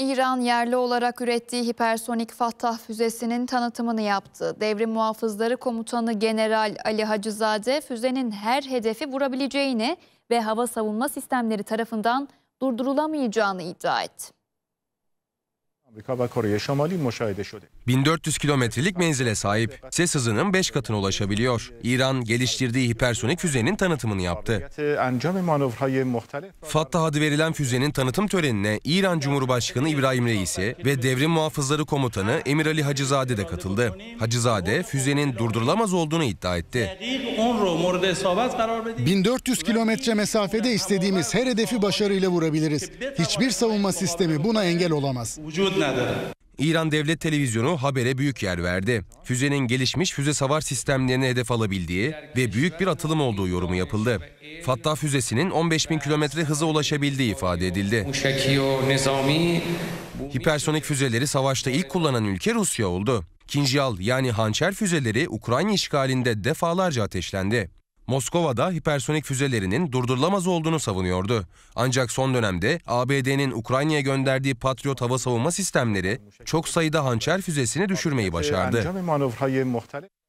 İran yerli olarak ürettiği hipersonik Fattah füzesinin tanıtımını yaptı. Devrim Muhafızları Komutanı General Ali Hacızade füzenin her hedefi vurabileceğini ve hava savunma sistemleri tarafından durdurulamayacağını iddia etti. 1400 kilometrelik menzile sahip. Ses hızının 5 katına ulaşabiliyor. İran geliştirdiği hipersonik füzenin tanıtımını yaptı. Fattah adı verilen füzenin tanıtım törenine İran Cumhurbaşkanı İbrahim Reisi ve devrim muhafızları komutanı Emir Ali Hacızade de katıldı. Hacızade füzenin durdurulamaz olduğunu iddia etti. 1400 kilometre mesafede istediğimiz her hedefi başarıyla vurabiliriz. Hiçbir savunma sistemi buna engel olamaz. İran Devlet Televizyonu habere büyük yer verdi. Füzenin gelişmiş füze savar sistemlerine hedef alabildiği ve büyük bir atılım olduğu yorumu yapıldı. Fattah füzesinin 15 bin kilometre hıza ulaşabildiği ifade edildi. Hipersonik füzeleri savaşta ilk kullanan ülke Rusya oldu. Kinjal yani hançer füzeleri Ukrayna işgalinde defalarca ateşlendi. Moskova'da hipersonik füzelerinin durdurulamaz olduğunu savunuyordu. Ancak son dönemde ABD'nin Ukrayna'ya gönderdiği Patriot hava savunma sistemleri çok sayıda hançer füzesini düşürmeyi başardı. Ee,